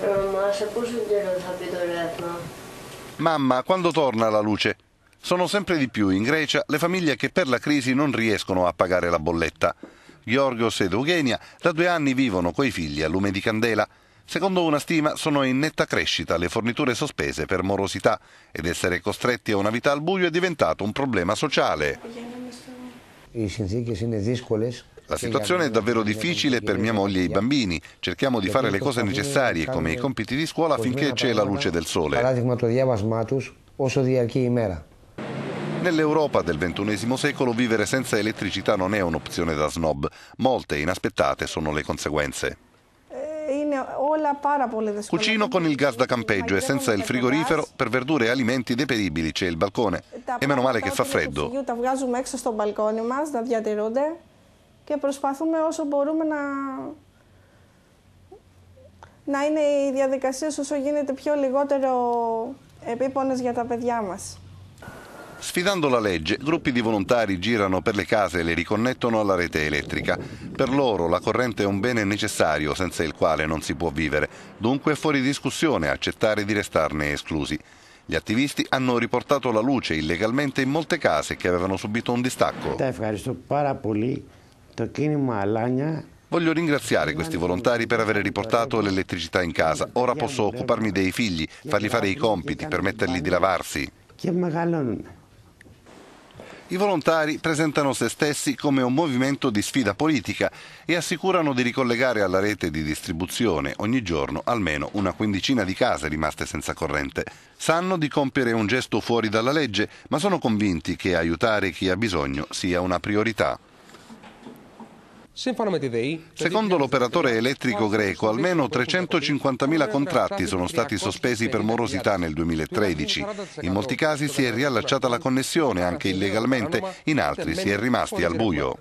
Mamma, se posso dire lo sapete Mamma, quando torna la luce? Sono sempre di più in Grecia le famiglie che per la crisi non riescono a pagare la bolletta. Giorgios ed Eugenia da due anni vivono coi figli a lume di candela. Secondo una stima sono in netta crescita le forniture sospese per morosità ed essere costretti a una vita al buio è diventato un problema sociale. La situazione è davvero difficile per mia moglie e i bambini. Cerchiamo di fare le cose necessarie, come i compiti di scuola, finché c'è la luce del sole. Nell'Europa del XXI secolo vivere senza elettricità non è un'opzione da snob. Molte e inaspettate sono le conseguenze. Cucino con il gas da campeggio e senza il frigorifero per verdure e alimenti deperibili. C'è il balcone e meno male che fa freddo. Τα βγάζουμε έξω στο μπαλκόνι μας να διατηρούνται και προσπαθούμε όσο μπορούμε να να είναι οι διαδικασίες όσο γίνεται πιο λιγότερο επίπονες για τα παιδιά μας. Sfidando la legge, gruppi di volontari girano per le case e le riconnettono alla rete elettrica. Per loro la corrente è un bene necessario senza il quale non si può vivere, dunque è fuori discussione accettare di restarne esclusi. Gli attivisti hanno riportato la luce illegalmente in molte case che avevano subito un distacco. Voglio ringraziare questi volontari per aver riportato l'elettricità in casa. Ora posso occuparmi dei figli, fargli fare i compiti, permettergli di lavarsi. I volontari presentano se stessi come un movimento di sfida politica e assicurano di ricollegare alla rete di distribuzione ogni giorno almeno una quindicina di case rimaste senza corrente. Sanno di compiere un gesto fuori dalla legge, ma sono convinti che aiutare chi ha bisogno sia una priorità. Secondo l'operatore elettrico greco, almeno 350.000 contratti sono stati sospesi per morosità nel 2013. In molti casi si è riallacciata la connessione, anche illegalmente, in altri si è rimasti al buio.